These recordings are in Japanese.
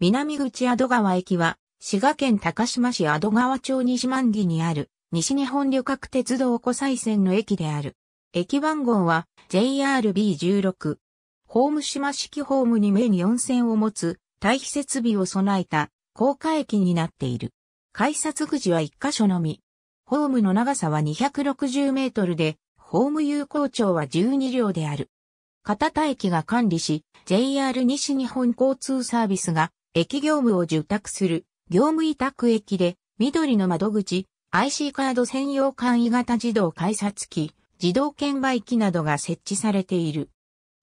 南口戸川駅は、滋賀県高島市戸川町西万木にある、西日本旅客鉄道湖西線の駅である。駅番号は JRB16。ホーム島式ホームに目に4線を持つ、対比設備を備えた、高架駅になっている。改札口は1箇所のみ。ホームの長さは260メートルで、ホーム有効長は12両である。片田駅が管理し、JR 西日本交通サービスが駅業務を受託する、業務委託駅で、緑の窓口、IC カード専用簡易型自動改札機、自動券売機などが設置されている。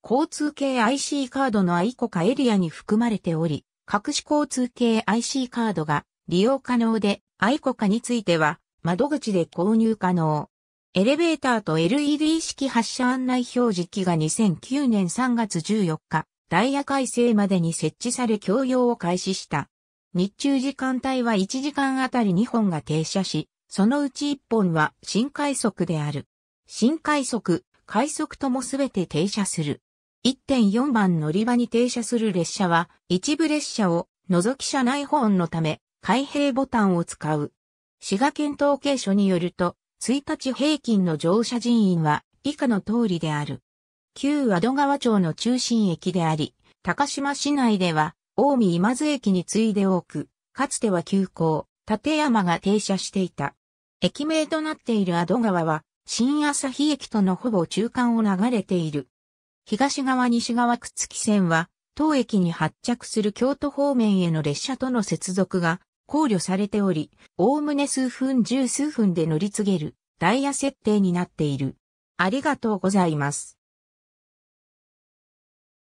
交通系 IC カードのアイコカエリアに含まれており、各種交通系 IC カードが利用可能で、アイコカについては窓口で購入可能。エレベーターと LED 式発車案内表示機が2009年3月14日ダイヤ改正までに設置され供用を開始した。日中時間帯は1時間あたり2本が停車し、そのうち1本は新快速である。新快速、快速ともすべて停車する。1.4番乗り場に停車する列車は、一部列車を除き車内保温のため、開閉ボタンを使う。滋賀県統計所によると、1日平均の乗車人員は以下の通りである。旧和戸川町の中心駅であり、高島市内では、近江今津駅に次いで多く、かつては急行、立山が停車していた。駅名となっている阿戸川は、新朝日駅とのほぼ中間を流れている。東側西側くつき線は、当駅に発着する京都方面への列車との接続が考慮されており、おおむね数分十数分で乗り継げるダイヤ設定になっている。ありがとうございます。